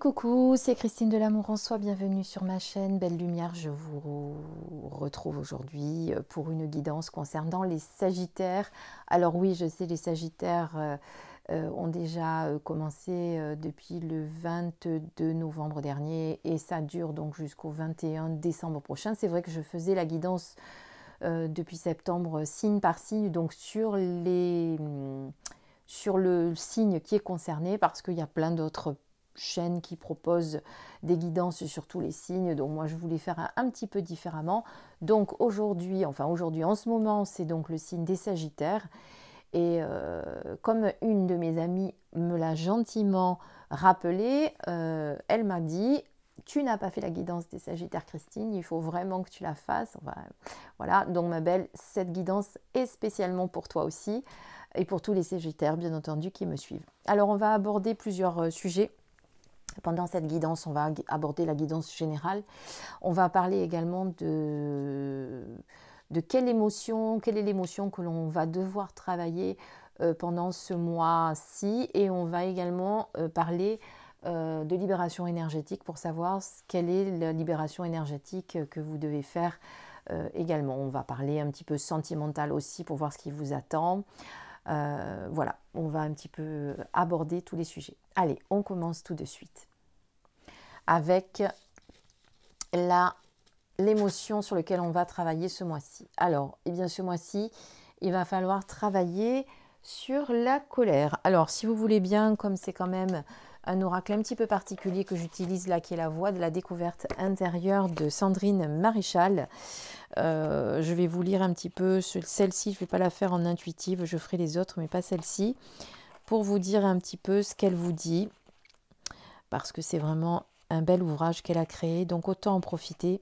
coucou, c'est Christine de l'amour en soi, bienvenue sur ma chaîne Belle Lumière. Je vous retrouve aujourd'hui euh, pour une guidance concernant les Sagittaires. Alors oui, je sais, les Sagittaires euh, euh, ont déjà commencé depuis le 22 novembre dernier et ça dure donc jusqu'au 21 décembre prochain. C'est vrai que je faisais la guidance depuis septembre signe par signe, donc sur les mm, sur le signe qui est concerné parce qu'il y a plein d'autres chaîne qui propose des guidances sur tous les signes, donc moi je voulais faire un, petit peu différemment. Donc aujourd'hui, enfin aujourd'hui en ce moment, c'est donc le signe des Sagittaires. Et euh, comme une de mes amies me l'a gentiment rappelé, euh, elle m'a dit tu n'as pas fait la guidance des Sagittaires Christine, il faut vraiment que tu la fasses. voilà, donc ma belle, cette guidance est spécialement pour toi aussi et pour tous les Sagittaires, bien entendu, qui me suivent. Alors on va aborder plusieurs euh, sujets. Pendant cette guidance, on va aborder la guidance générale. On va parler également de, de quelle émotion, quelle est l'émotion que l'on va devoir travailler euh, pendant ce mois-ci. Et on va également euh, parler euh, de libération énergétique pour savoir quelle est la libération énergétique que vous devez faire également. On va parler un petit peu sentimental aussi pour voir ce qui vous attend. Euh, voilà, on va un petit peu aborder tous les sujets. Allez, on commence tout de suite avec la l'émotion sur laquelle on va travailler ce mois-ci. Alors, et eh bien ce mois-ci, il va falloir travailler sur la colère. Alors, si vous voulez bien, comme c'est quand même un oracle un petit peu particulier que j'utilise là, qui est la voix de la découverte intérieure de Sandrine Maréchal. Euh, je vais vous lire un petit peu celle-ci, je ne vais pas la faire en intuitive, je ferai les autres, mais pas celle-ci, pour vous dire un petit peu ce qu'elle vous dit, parce que c'est vraiment un bel ouvrage qu'elle a créé, donc autant en profiter.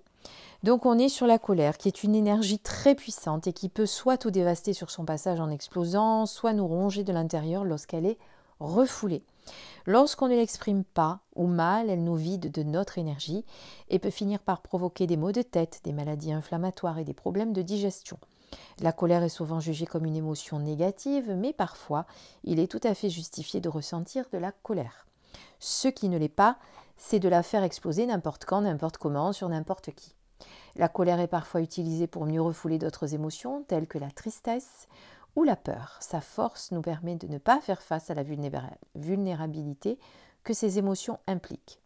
Donc on est sur la colère, qui est une énergie très puissante et qui peut soit tout dévaster sur son passage en explosant, soit nous ronger de l'intérieur lorsqu'elle est refoulée. Lorsqu'on ne l'exprime pas ou mal, elle nous vide de notre énergie et peut finir par provoquer des maux de tête, des maladies inflammatoires et des problèmes de digestion. La colère est souvent jugée comme une émotion négative, mais parfois il est tout à fait justifié de ressentir de la colère. Ce qui ne l'est pas, c'est de la faire exploser n'importe quand, n'importe comment, sur n'importe qui. La colère est parfois utilisée pour mieux refouler d'autres émotions, telles que la tristesse, ou la peur. Sa force nous permet de ne pas faire face à la vulnérabilité que ces émotions impliquent.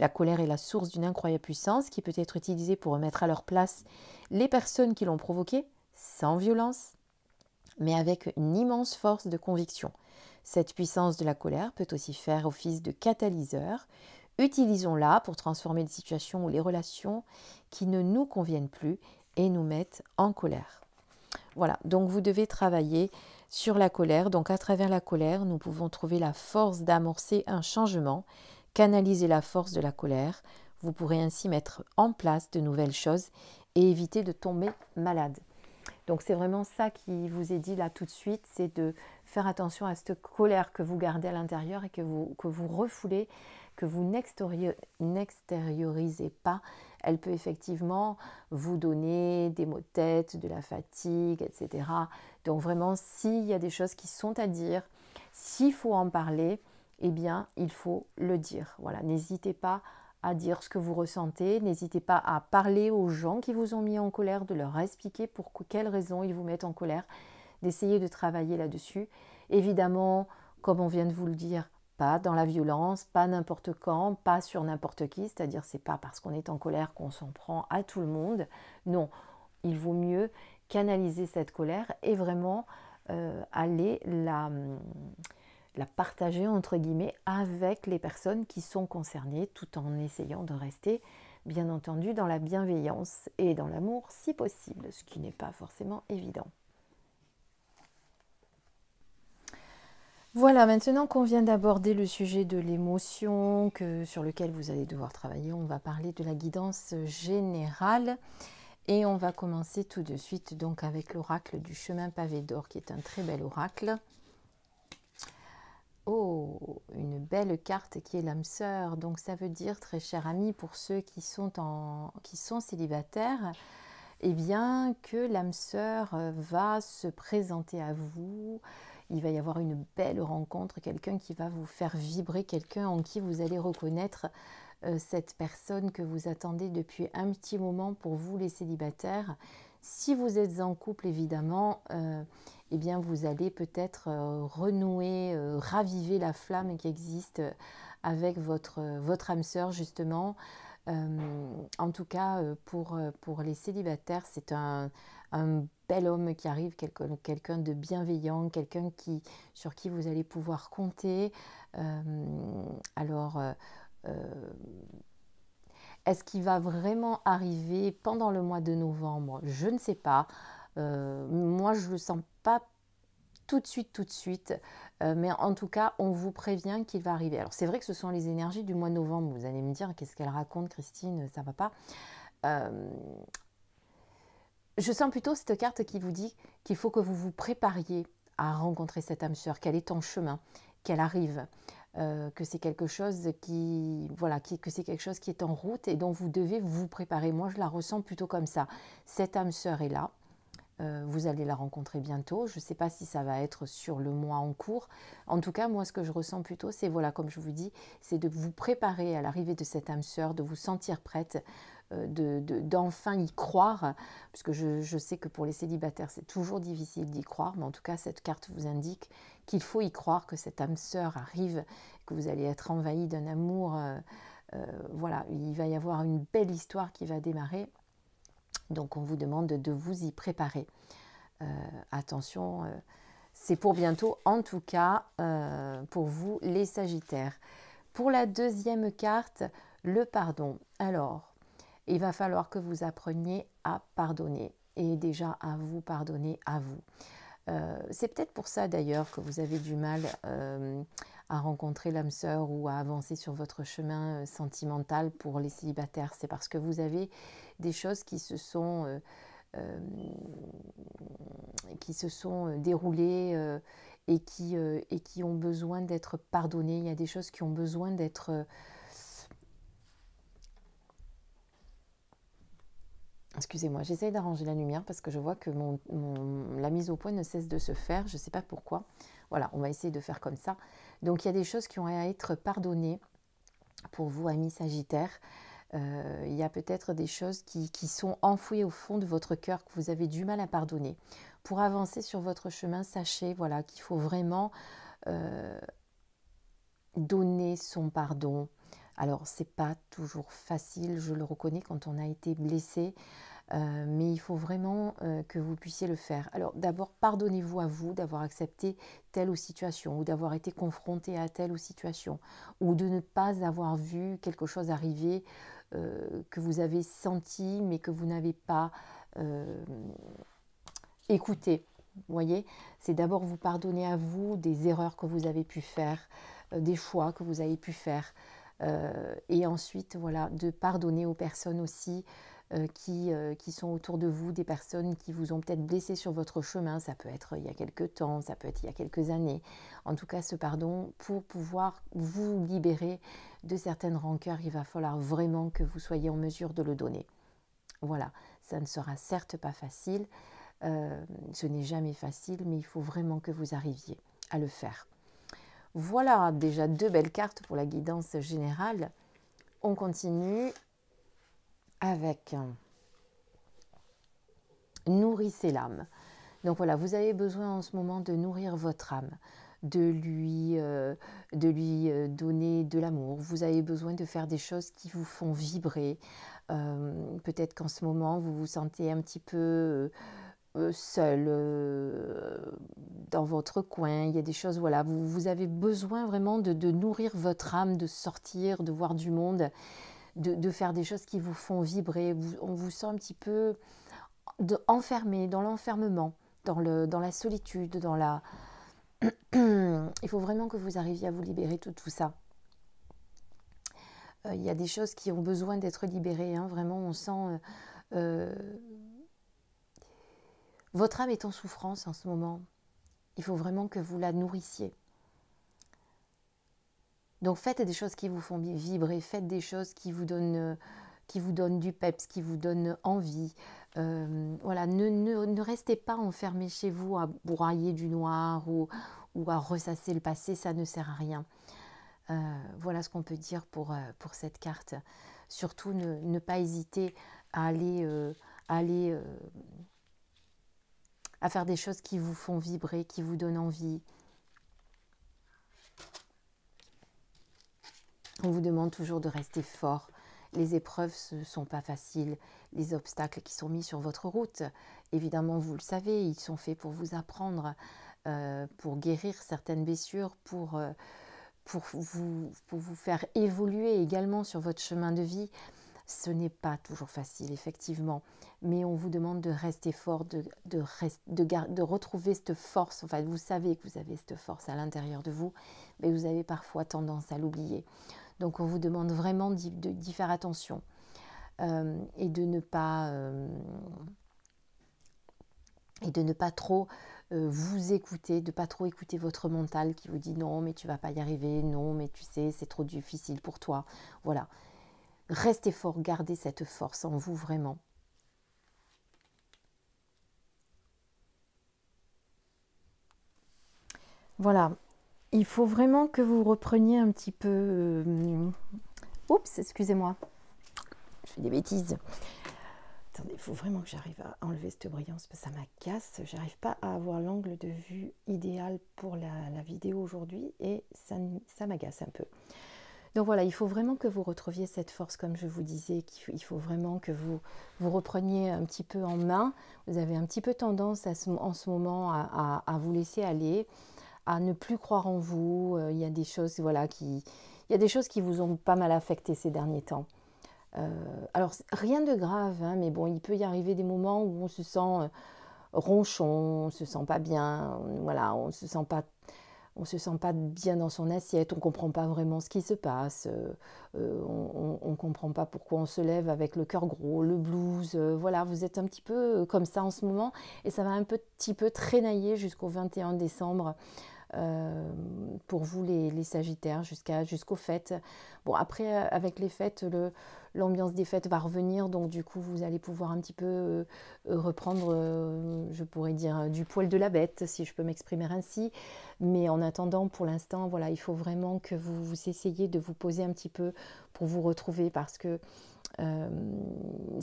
La colère est la source d'une incroyable puissance qui peut être utilisée pour remettre à leur place les personnes qui l'ont provoquée, sans violence, mais avec une immense force de conviction. Cette puissance de la colère peut aussi faire office de catalyseur. Utilisons-la pour transformer les situations ou les relations qui ne nous conviennent plus et nous mettent en colère. Voilà, donc vous devez travailler sur la colère. Donc à travers la colère, nous pouvons trouver la force d'amorcer un changement, canaliser la force de la colère. Vous pourrez ainsi mettre en place de nouvelles choses et éviter de tomber malade. Donc c'est vraiment ça qui vous est dit là tout de suite, c'est de faire attention à cette colère que vous gardez à l'intérieur et que vous, que vous refoulez, que vous n'extériorisez pas elle peut effectivement vous donner des maux de tête, de la fatigue, etc. Donc vraiment, s'il y a des choses qui sont à dire, s'il faut en parler, eh bien, il faut le dire. Voilà, n'hésitez pas à dire ce que vous ressentez, n'hésitez pas à parler aux gens qui vous ont mis en colère, de leur expliquer pour quelles raisons ils vous mettent en colère, d'essayer de travailler là-dessus. Évidemment, comme on vient de vous le dire, pas dans la violence, pas n'importe quand, pas sur n'importe qui, c'est-à-dire c'est pas parce qu'on est en colère qu'on s'en prend à tout le monde. Non, il vaut mieux canaliser cette colère et vraiment euh, aller la partager entre guillemets avec les personnes qui sont concernées tout en essayant de rester bien entendu dans la bienveillance et dans l'amour si possible, ce qui n'est pas forcément évident. Voilà, maintenant qu'on vient d'aborder le sujet de l'émotion sur lequel vous allez devoir travailler, on va parler de la guidance générale et on va commencer tout de suite donc avec l'oracle du chemin pavé d'or qui est un très bel oracle. Oh, une belle carte qui est l'âme sœur. Donc ça veut dire, très cher ami, pour ceux qui sont, en, qui sont célibataires, eh bien que l'âme sœur va se présenter à vous, il va y avoir une belle rencontre, quelqu'un qui va vous faire vibrer, quelqu'un en qui vous allez reconnaître euh, cette personne que vous attendez depuis un petit moment pour vous les célibataires. Si vous êtes en couple, évidemment, euh, eh bien vous allez peut-être euh, renouer, raviver la flamme qui existe avec votre, votre âme sœur, justement. en tout cas, pour, pour les célibataires, c'est un, un bel homme qui arrive, quelqu'un de bienveillant, quelqu'un qui, sur qui vous allez pouvoir compter. Euh, alors, euh, euh, est-ce qu'il va vraiment arriver pendant le mois de novembre Je ne sais pas. moi, je ne le sens pas tout de suite, tout de suite. mais en tout cas, on vous prévient qu'il va arriver. Alors, c'est vrai que ce sont les énergies du mois de novembre. Vous allez me dire, qu'est-ce qu'elle raconte, Christine Ça va pas. Je sens plutôt cette carte qui vous dit qu'il faut que vous vous prépariez à rencontrer cette âme sœur, qu'elle est en chemin, qu'elle arrive, euh, que c'est quelque chose qui, voilà, que c'est quelque chose qui est en route et dont vous devez vous préparer. Moi, je la ressens plutôt comme ça. Cette âme sœur est là. Euh, vous allez la rencontrer bientôt. Je ne sais pas si ça va être sur le mois en cours. En tout cas, moi, ce que je ressens plutôt, c'est, voilà, comme je vous dis, c'est de vous préparer à l'arrivée de cette âme sœur, de vous sentir prête, euh, d'enfin de, d'enfin y croire, puisque je, sais que pour les célibataires, c'est toujours difficile d'y croire, mais en tout cas, cette carte vous indique qu'il faut y croire, que cette âme sœur arrive, que vous allez être envahi d'un amour. Euh, euh, voilà, il va y avoir une belle histoire qui va démarrer. Donc, on vous demande de vous y préparer. attention, c'est pour bientôt, en tout cas, pour vous, les Sagittaires. Pour la deuxième carte, le pardon. Alors, il va falloir que vous appreniez à pardonner et déjà à vous pardonner à vous. Euh, c'est peut-être pour ça d'ailleurs que vous avez du mal euh, à rencontrer l'âme sœur ou à avancer sur votre chemin euh, sentimental pour les célibataires. C'est parce que vous avez des choses qui se sont, qui se sont déroulées et, qui, et qui ont besoin d'être pardonnées. Il y a des choses qui ont besoin d'être... Excusez-moi, j'essaye d'arranger la lumière parce que je vois que la mise au point ne cesse de se faire. Je ne sais pas pourquoi. Voilà, on va essayer de faire comme ça. Donc il y a des choses qui ont à être pardonnées pour vous, amis Sagittaire. Euh, il y a peut-être des choses qui, sont enfouies au fond de votre cœur que vous avez du mal à pardonner. Pour avancer sur votre chemin, sachez voilà, qu'il faut vraiment euh, donner son pardon, alors, c'est pas toujours facile, je le reconnais, quand on a été blessé, euh, mais il faut vraiment euh, que vous puissiez le faire. Alors, d'abord, pardonnez-vous à vous d'avoir accepté telle ou situation, ou d'avoir été confronté à telle ou situation, ou de ne pas avoir vu quelque chose arriver euh, que vous avez senti, mais que vous n'avez pas écouté. Vous voyez, c'est d'abord vous pardonner à vous des erreurs que vous avez pu faire, des choix que vous avez pu faire. Euh, et ensuite, voilà, de pardonner aux personnes aussi euh, euh, qui, sont autour de vous, des personnes qui vous ont peut-être blessé sur votre chemin. Ça peut être il y a quelques temps, ça peut être il y a quelques années. En tout cas, ce pardon, pour pouvoir vous libérer de certaines rancœurs, il va falloir vraiment que vous soyez en mesure de le donner. Voilà, ça ne sera certes pas facile, ce n'est jamais facile, mais il faut vraiment que vous arriviez à le faire. Voilà déjà deux belles cartes pour la guidance générale. On continue avec nourrissez l'âme. Donc voilà, vous avez besoin en ce moment de nourrir votre âme, de lui, euh, de lui euh, donner de l'amour. Vous avez besoin de faire des choses qui vous font vibrer. Euh, peut-être qu'en ce moment, vous vous sentez un petit peu... Euh, seul, euh, dans votre coin, il y a des choses, voilà, vous, avez besoin vraiment de, nourrir votre âme, de sortir, de voir du monde, de, faire des choses qui vous font vibrer. on vous sent un petit peu enfermé, dans l'enfermement, dans, le, dans la solitude, dans la... il faut vraiment que vous arriviez à vous libérer de tout, tout ça. Euh, il y a des choses qui ont besoin d'être libérées, hein, vraiment, on sent... Euh, votre âme est en souffrance en ce moment. Il faut vraiment que vous la nourrissiez. Donc faites des choses qui vous font vibrer, faites des choses qui vous donnent, euh, qui vous du peps, qui vous donnent envie. Euh, voilà, ne, restez pas enfermé chez vous à broyer du noir ou, à ressasser le passé, ça ne sert à rien. Euh, voilà ce qu'on peut dire pour, pour cette carte. Surtout, ne, pas hésiter à aller, à aller à faire des choses qui vous font vibrer, qui vous donnent envie. On vous demande toujours de rester fort. Les épreuves ne sont pas faciles. Les obstacles qui sont mis sur votre route, évidemment, vous le savez, ils sont faits pour vous apprendre, euh, pour guérir certaines blessures, pour, euh, pour, vous, pour vous faire évoluer également sur votre chemin de vie. Ce n'est pas toujours facile, effectivement, mais on vous demande de rester fort, de, de, de retrouver cette force. Enfin, vous savez que vous avez cette force à l'intérieur de vous, mais vous avez parfois tendance à l'oublier. Donc, on vous demande vraiment d'y faire attention euh, et de ne pas... Euh, et de ne pas trop euh, vous écouter, de pas trop écouter votre mental qui vous dit non mais tu vas pas y arriver, non mais tu sais c'est trop difficile pour toi. Voilà, Restez fort, gardez cette force en vous vraiment. Voilà, il faut vraiment que vous repreniez un petit peu... Euh, oups, excusez-moi, je fais des bêtises. Attendez, il faut vraiment que j'arrive à enlever cette brillance parce que ça m'agace. J'arrive pas à avoir l'angle de vue idéal pour la, vidéo aujourd'hui et ça, ça m'agace un peu. Donc voilà, il faut vraiment que vous retrouviez cette force, comme je vous disais, qu'il faut vraiment que vous vous repreniez un petit peu en main. Vous avez un petit peu tendance à en ce moment à, vous laisser aller, à ne plus croire en vous. Euh, il y a des choses, voilà, qui, il y a des choses qui vous ont pas mal affecté ces derniers temps. Euh, alors rien de grave, hein, mais bon, il peut y arriver des moments où on se sent euh, ronchon, on se sent pas bien, on, voilà, on se sent pas on se sent pas bien dans son assiette, on ne comprend pas vraiment ce qui se passe, euh, euh, on, ne comprend pas pourquoi on se lève avec le cœur gros, le blues, euh, voilà, vous êtes un petit peu comme ça en ce moment et ça va un petit peu traînailler jusqu'au 21 décembre euh, pour vous les, Sagittaires jusqu'à jusqu'aux fêtes. Bon après euh, avec les fêtes, l'ambiance des fêtes va revenir, donc du coup vous allez pouvoir un petit peu euh, reprendre, je pourrais dire, du poil de la bête, si je peux m'exprimer ainsi. Mais en attendant, pour l'instant, voilà, il faut vraiment que vous, vous essayiez de vous poser un petit peu pour vous retrouver parce que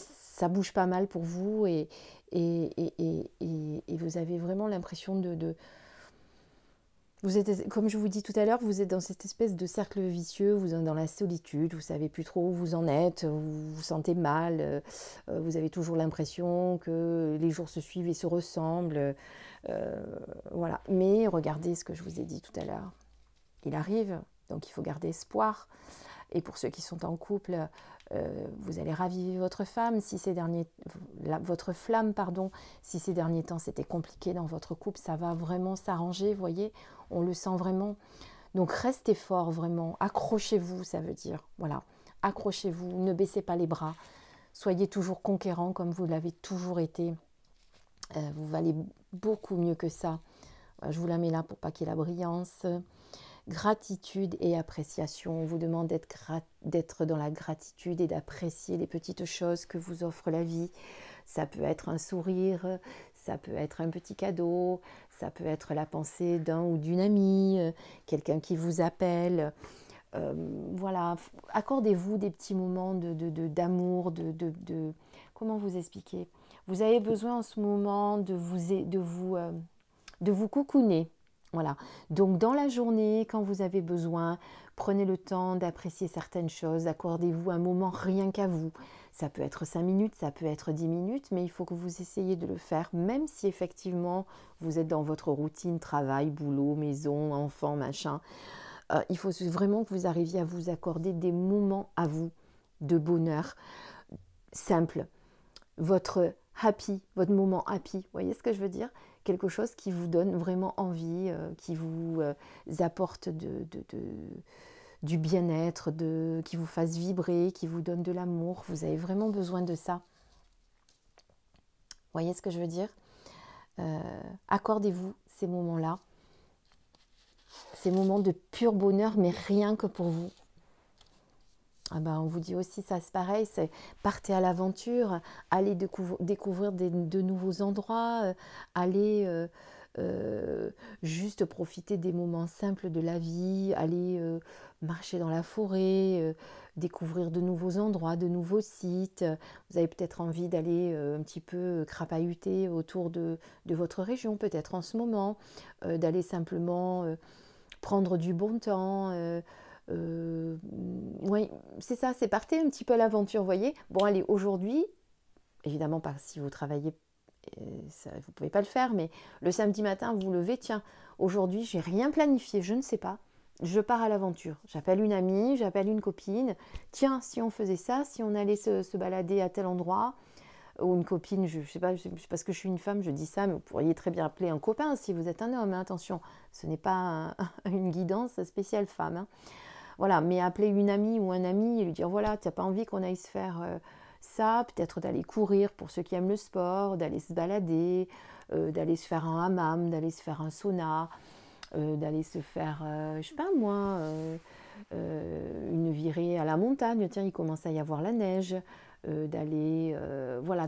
ça bouge pas mal pour vous et, et, et, et vous avez vraiment l'impression de comme je vous dis tout à l'heure, vous êtes dans cette espèce de cercle vicieux, vous êtes dans la solitude, vous savez plus trop où vous en êtes, vous vous sentez mal, euh, euh, vous avez toujours l'impression que les jours se suivent et se ressemblent. Euh, voilà. Mais regardez ce que je vous ai dit tout à l'heure. Il arrive, donc il faut garder espoir. Et pour ceux qui sont en couple, euh, vous allez raviver votre femme si ces derniers, votre flamme pardon, si ces derniers temps c'était compliqué dans votre couple, ça va vraiment s'arranger, voyez, on le sent vraiment. Donc restez fort vraiment, accrochez-vous, ça veut dire, voilà, accrochez-vous, ne baissez pas les bras, soyez toujours conquérant comme vous l'avez toujours été. Euh, vous valez beaucoup mieux que ça. Euh, je vous la mets là pour pas qu'il y ait la brillance. Gratitude et appréciation. On vous demande d'être dans la gratitude et d'apprécier les petites choses que vous offre la vie. Ça peut être un sourire, ça peut être un petit cadeau, ça peut être la pensée d'un ou d'une amie, euh, quelqu'un qui vous appelle. Euh, voilà, accordez-vous des petits moments d'amour, de, de, Comment vous expliquer Vous avez besoin en ce moment de vous, de vous, euh, de vous coucouner, voilà. Donc dans la journée, quand vous avez besoin, prenez le temps d'apprécier certaines choses, accordez-vous un moment rien qu'à vous. Ça peut être 5 minutes, ça peut être 10 minutes, mais il faut que vous essayiez de le faire, même si effectivement vous êtes dans votre routine, travail, boulot, maison, enfant, machin. Euh, il faut vraiment que vous arriviez à vous accorder des moments à vous de bonheur simple. Votre happy, votre moment happy, vous voyez ce que je veux dire quelque chose qui vous donne vraiment envie, euh, qui vous euh, apporte du bien-être, qui vous fasse vibrer, qui vous donne de l'amour. Vous avez vraiment besoin de ça. voyez ce que je veux dire euh, Accordez-vous ces moments-là, ces moments de pur bonheur, mais rien que pour vous. Ah bah, on vous dit aussi ça, c'est pareil, c'est partez à l'aventure, allez découvrir, de nouveaux endroits, aller euh, allez euh, euh, juste profiter des moments simples de la vie, aller marcher dans la forêt, découvrir de nouveaux endroits, de nouveaux sites. Vous avez peut-être envie d'aller un petit peu crapahuter autour de votre région, peut-être en ce moment, d'aller simplement prendre du bon temps euh, oui, c'est ça, c'est partez un petit peu à l'aventure, voyez. Bon, allez, aujourd'hui, évidemment, si vous travaillez, euh, vous ne pouvez pas le faire, mais le samedi matin, vous, levez, tiens, aujourd'hui, j'ai rien planifié, je ne sais pas. Je pars à l'aventure. J'appelle une amie, j'appelle une copine. Tiens, si on faisait ça, si on allait se, balader à tel endroit, ou une copine, je ne sais pas, parce que je suis une femme, je dis ça, mais vous pourriez très bien appeler un copain si vous êtes un homme, hein, attention, ce n'est pas une guidance spéciale femme. Hein. Voilà, mais appeler une amie ou un ami et lui dire voilà, tu n'as pas envie qu'on aille se faire euh, ça, peut-être d'aller courir pour ceux qui aiment le sport, d'aller se balader, euh, d'aller se faire un hammam, d'aller se faire un sauna, euh, d'aller se faire, je ne sais pas moi, une virée à la montagne, tiens, il commence à y avoir la neige, d'aller, voilà,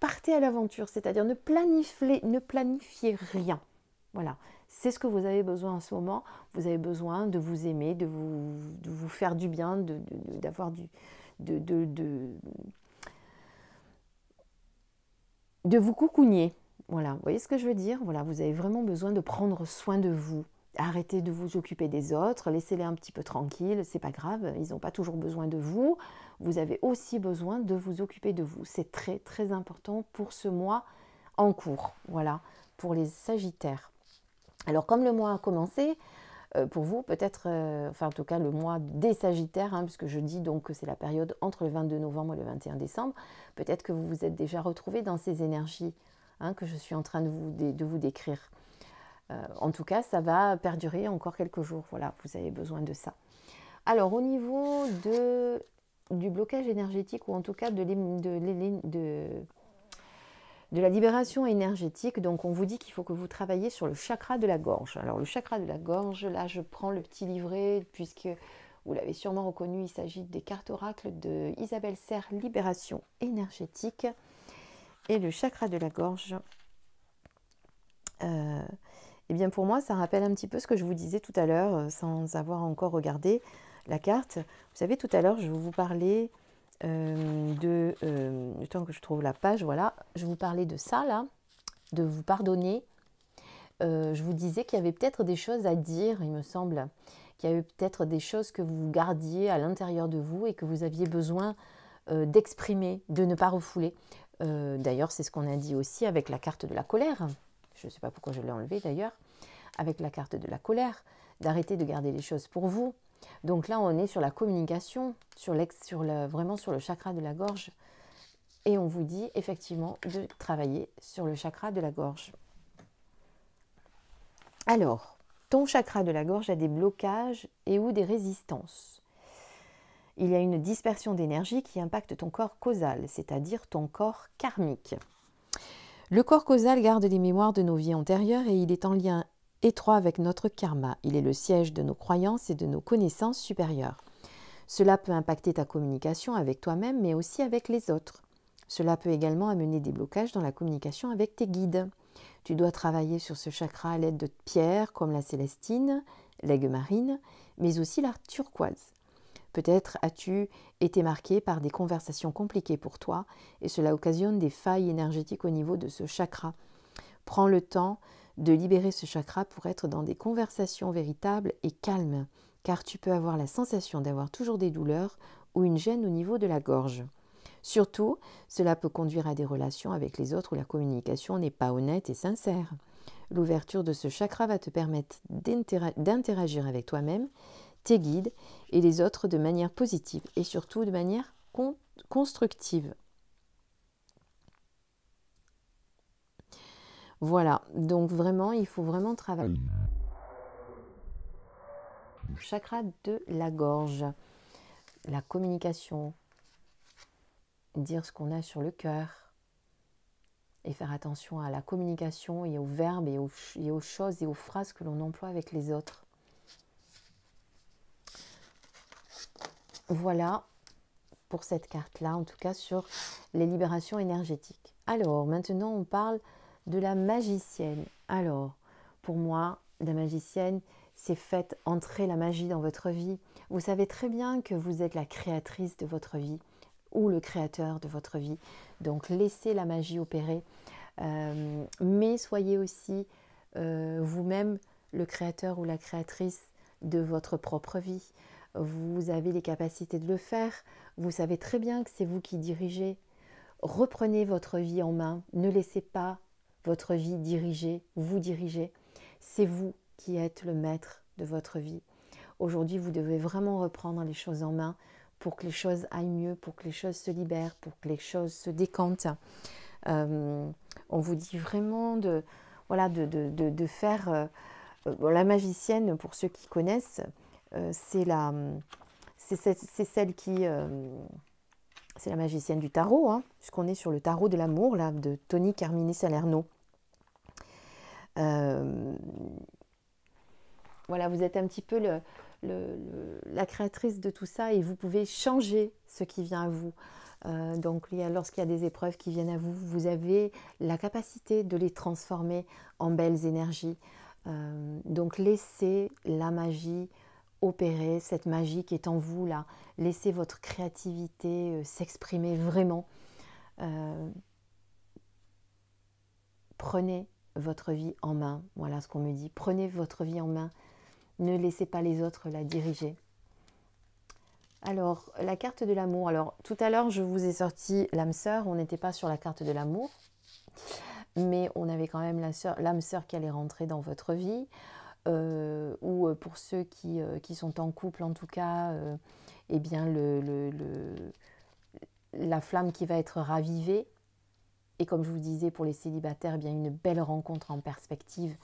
partez à l'aventure, c'est-à-dire ne, ne planifiez rien. Voilà, c'est ce que vous avez besoin en ce moment. Vous avez besoin de vous aimer, de vous, faire du bien, de, du... De, de, vous coucougner. Voilà, vous voyez ce que je veux dire Voilà, vous avez vraiment besoin de prendre soin de vous. Arrêtez de vous occuper des autres, laissez-les un petit peu tranquilles, c'est pas grave, ils n'ont pas toujours besoin de vous. Vous avez aussi besoin de vous occuper de vous. C'est très très important pour ce mois en cours. Voilà, pour les Sagittaires. Alors comme le mois a commencé, euh, pour vous, peut-être, euh, enfin en tout cas le mois des Sagittaires, hein, puisque je dis donc que c'est la période entre le 22 novembre et le 21 décembre, peut-être que vous vous êtes déjà retrouvé dans ces énergies hein, que je suis en train de vous, vous décrire. Euh, en tout cas, ça va perdurer encore quelques jours. Voilà, vous avez besoin de ça. Alors au niveau de, du blocage énergétique, ou en tout cas de, de, de de la libération énergétique. Donc on vous dit qu'il faut que vous travaillez sur le chakra de la gorge. Alors le chakra de la gorge, là je prends le petit livret puisque vous l'avez sûrement reconnu, il s'agit des cartes oracles de Isabelle Serre, Libération énergétique. Et le chakra de la gorge, Et euh, eh bien pour moi ça rappelle un petit peu ce que je vous disais tout à l'heure euh, sans avoir encore regardé la carte. Vous savez tout à l'heure je vous parlais euh, de, euh, temps que je trouve la page, voilà, je vous parlais de ça là, de vous pardonner. Euh, je vous disais qu'il y avait peut-être des choses à dire, il me semble, qu'il y avait peut-être des choses que vous gardiez à l'intérieur de vous et que vous aviez besoin d'exprimer, de ne pas refouler. d'ailleurs, c'est ce qu'on a dit aussi avec la carte de la colère. Je ne sais pas pourquoi je l'ai enlevée d'ailleurs. Avec la carte de la colère, d'arrêter de garder les choses pour vous, donc là, on est sur la communication, sur, sur le, vraiment sur le chakra de la gorge. Et on vous dit effectivement de travailler sur le chakra de la gorge. Alors, ton chakra de la gorge a des blocages et ou des résistances. Il y a une dispersion d'énergie qui impacte ton corps causal, c'est-à-dire ton corps karmique. Le corps causal garde les mémoires de nos vies antérieures et il est en lien étroit avec notre karma. Il est le siège de nos croyances et de nos connaissances supérieures. Cela peut impacter ta communication avec toi-même, mais aussi avec les autres. Cela peut également amener des blocages dans la communication avec tes guides. Tu dois travailler sur ce chakra à l'aide de pierres comme la célestine, laigue marine, mais aussi la turquoise. Peut-être as-tu été marqué par des conversations compliquées pour toi et cela occasionne des failles énergétiques au niveau de ce chakra. Prends le temps de libérer ce chakra pour être dans des conversations véritables et calmes, car tu peux avoir la sensation d'avoir toujours des douleurs ou une gêne au niveau de la gorge. Surtout, cela peut conduire à des relations avec les autres où la communication n'est pas honnête et sincère. L'ouverture de ce chakra va te permettre d'interagir avec toi-même, tes guides et les autres de manière positive et surtout de manière constructive. Voilà, donc vraiment, il faut vraiment travailler. Chakra de la gorge, la communication, dire ce qu'on a sur le cœur et faire attention à la communication et aux verbes et aux, choses et aux phrases que l'on emploie avec les autres. Voilà pour cette carte-là, en tout cas sur les libérations énergétiques. Alors maintenant, on parle de la magicienne. Alors, pour moi, la magicienne, c'est faire entrer la magie dans votre vie. Vous savez très bien que vous êtes la créatrice de votre vie ou le créateur de votre vie. Donc laissez la magie opérer, euh, mais soyez aussi euh, vous-même le créateur ou la créatrice de votre propre vie. Vous avez les capacités de le faire, vous savez très bien que c'est vous qui dirigez. Reprenez votre vie en main, ne laissez pas votre vie dirigée, vous dirigez. C'est vous qui êtes le maître de votre vie. Aujourd'hui, vous devez vraiment reprendre les choses en main pour que les choses aillent mieux, pour que les choses se libèrent, pour que les choses se décantent. Euh, on vous dit vraiment de, voilà, de, faire... Euh, la magicienne, pour ceux qui connaissent, euh, c'est celle qui c'est la magicienne du tarot, hein, puisqu'on est sur le tarot de l'amour, de Tony Carmine Salerno. Euh, voilà, vous êtes un petit peu la créatrice de tout ça et vous pouvez changer ce qui vient à vous. Euh, donc lorsqu'il y a des épreuves qui viennent à vous, vous avez la capacité de les transformer en belles énergies. Euh, donc laissez la magie opérer, cette magie qui est en vous là. Laissez votre créativité s'exprimer vraiment. prenez votre vie en main. Voilà ce qu'on me dit. Prenez votre vie en main. Ne laissez pas les autres la diriger. Alors, la carte de l'amour. Alors, tout à l'heure, je vous ai sorti l'âme sœur. On n'était pas sur la carte de l'amour. Mais on avait quand même l'âme sœur qui allait rentrer dans votre vie. Euh, ou euh, pour ceux euh, qui, sont en couple, en tout cas, euh, eh bien, la flamme qui va être ravivée et comme je vous disais, pour les célibataires, eh bien une belle rencontre en perspective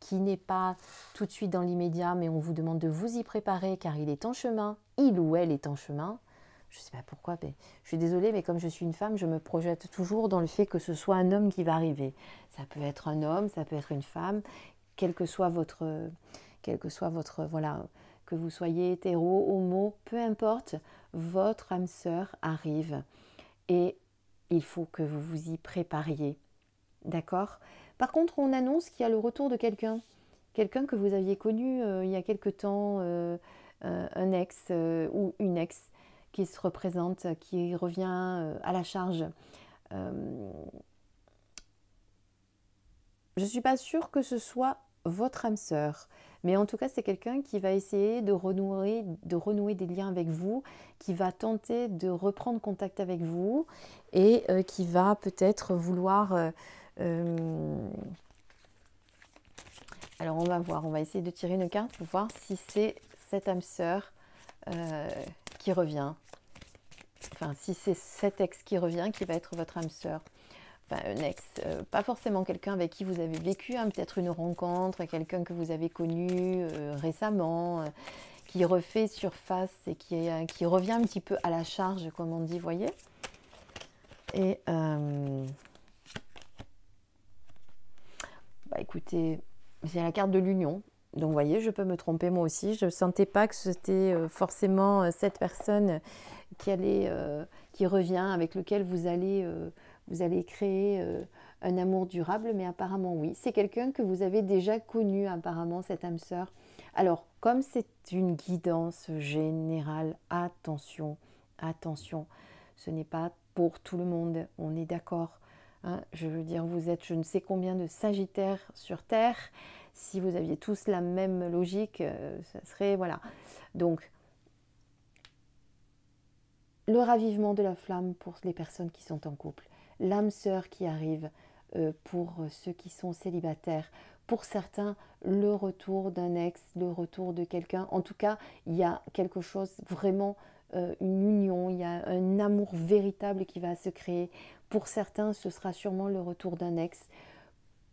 qui n'est pas tout de suite dans l'immédiat, mais on vous demande de vous y préparer car il est en chemin, il ou elle est en chemin. Je ne sais pas pourquoi, mais je suis désolée, mais comme je suis une femme, je me projette toujours dans le fait que ce soit un homme qui va arriver. Ça peut être un homme, ça peut être une femme, quel que soit votre, quel que soit votre, voilà, que vous soyez hétéro, homo, peu importe, votre âme sœur arrive et il faut que vous vous y prépariez. D'accord Par contre, on annonce qu'il y a le retour de quelqu'un. Quelqu'un que vous aviez connu euh, il y a quelque temps, euh, euh, un ex ou une ex qui se représente, qui revient à la charge. je ne suis pas sûre que ce soit votre âme sœur. Mais en tout cas, c'est quelqu'un qui va essayer de renouer, de renouer des liens avec vous, qui va tenter de reprendre contact avec vous et euh, qui va peut-être vouloir... Euh, euh, alors on va voir, on va essayer de tirer une carte pour voir si c'est cette âme sœur qui revient. Enfin, si c'est cet ex qui revient, qui va être votre âme sœur pas un ex, euh, pas forcément quelqu'un avec qui vous avez vécu, hein, peut-être une rencontre, quelqu'un que vous avez connu euh, récemment, euh, qui refait surface et qui, revient un petit peu à la charge, comme on dit, voyez Et bah écoutez, c'est la carte de l'union, donc vous voyez, je peux me tromper moi aussi. Je ne sentais pas que c'était forcément cette personne qui, allait, qui revient, avec lequel vous allez vous allez créer euh, un amour durable, mais apparemment oui. C'est quelqu'un que vous avez déjà connu apparemment, cette âme sœur. Alors, comme c'est une guidance générale, attention, attention, ce n'est pas pour tout le monde, on est d'accord. Hein. je veux dire, vous êtes je ne sais combien de Sagittaires sur Terre. Si vous aviez tous la même logique, euh, ça serait... Voilà. Donc, le ravivement de la flamme pour les personnes qui sont en couple l'âme sœur qui arrive euh, pour ceux qui sont célibataires. Pour certains, le retour d'un ex, le retour de quelqu'un. En tout cas, il y a quelque chose vraiment, euh, une union, il y a un amour véritable qui va se créer. Pour certains, ce sera sûrement le retour d'un ex.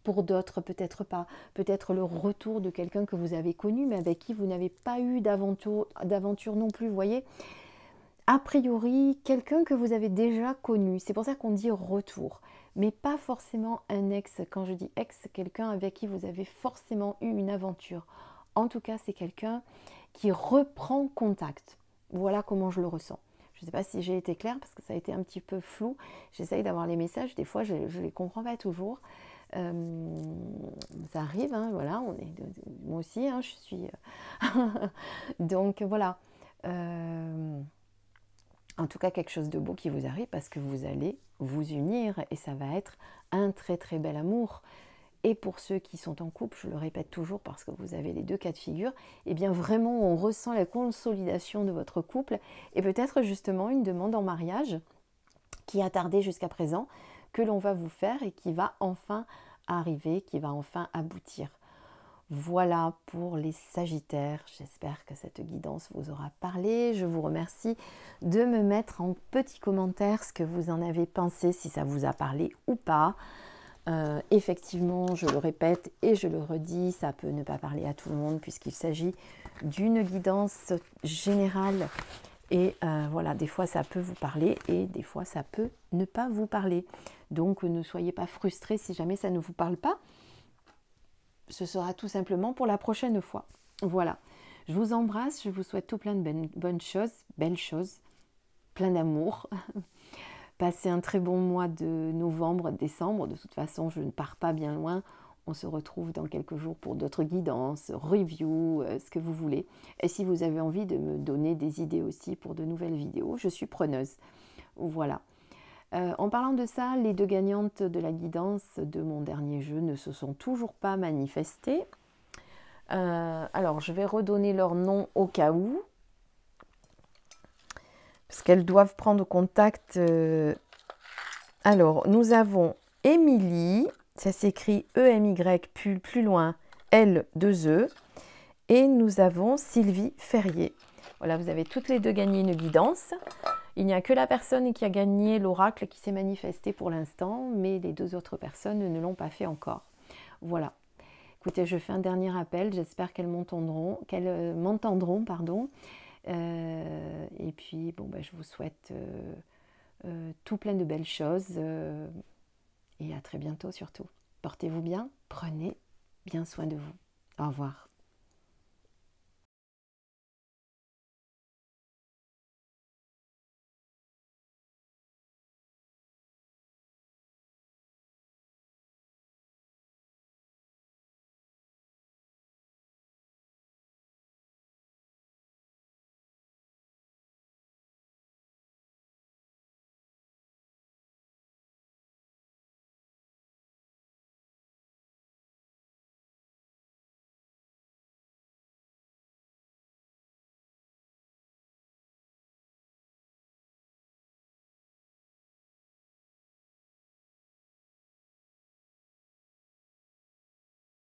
Pour d'autres, peut-être pas. Peut-être le retour de quelqu'un que vous avez connu, mais avec qui vous n'avez pas eu d'aventure non plus. Vous voyez, a priori quelqu'un que vous avez déjà connu. C'est pour ça qu'on dit retour, mais pas forcément un ex. Quand je dis ex, quelqu'un avec qui vous avez forcément eu une aventure. En tout cas, c'est quelqu'un qui reprend contact. Voilà comment je le ressens. Je ne sais pas si j'ai été claire parce que ça a été un petit peu flou. J'essaye d'avoir les messages, des fois je ne les comprends pas toujours. Euh, ça arrive, hein, voilà, moi aussi, hein, je suis... Euh, donc voilà. Euh, en tout cas quelque chose de beau qui vous arrive parce que vous allez vous unir et ça va être un très très bel amour. Et pour ceux qui sont en couple, je le répète toujours parce que vous avez les deux cas de figure, et eh bien vraiment on ressent la consolidation de votre couple et peut-être justement une demande en mariage qui a tardé jusqu'à présent, que l'on va vous faire et qui va enfin arriver, qui va enfin aboutir. Voilà pour les Sagittaires. J'espère que cette guidance vous aura parlé. Je vous remercie de me mettre en petit commentaire ce que vous en avez pensé, si ça vous a parlé ou pas. Euh, effectivement, je le répète et je le redis, ça peut ne pas parler à tout le monde puisqu'il s'agit d'une guidance générale. Et euh, voilà, des fois ça peut vous parler et des fois ça peut ne pas vous parler. Donc ne soyez pas frustrés si jamais ça ne vous parle pas ce sera tout simplement pour la prochaine fois. Voilà. Je vous embrasse, je vous souhaite tout plein de ben-, bonnes choses, belles choses, plein d'amour. Passez un très bon mois de novembre, décembre. De toute façon, je ne pars pas bien loin. On se retrouve dans quelques jours pour d'autres guidances, reviews, euh, ce que vous voulez. Et si vous avez envie de me donner des idées aussi pour de nouvelles vidéos, je suis preneuse. Voilà. Euh, en parlant de ça, les deux gagnantes de la guidance de mon dernier jeu ne se sont toujours pas manifestées. Euh, alors, je vais redonner leur nom au cas où, parce qu'elles doivent prendre contact. Euh, alors, nous avons Émilie, ça s'écrit E-M-Y, plus, plus loin L-2-E, et nous avons Sylvie Ferrier. Voilà, vous avez toutes les deux gagné une guidance. Il n'y a que la personne qui a gagné l'oracle qui s'est manifestée pour l'instant, mais les deux autres personnes ne l'ont pas fait encore. Voilà. Écoutez, je fais un dernier appel. J'espère qu'elles m'entendront, qu'elles euh, m'entendront, pardon. Euh, et puis, bon, bah, je vous souhaite euh, tout plein de belles choses et à très bientôt surtout. Portez-vous bien, prenez bien soin de vous. Au revoir.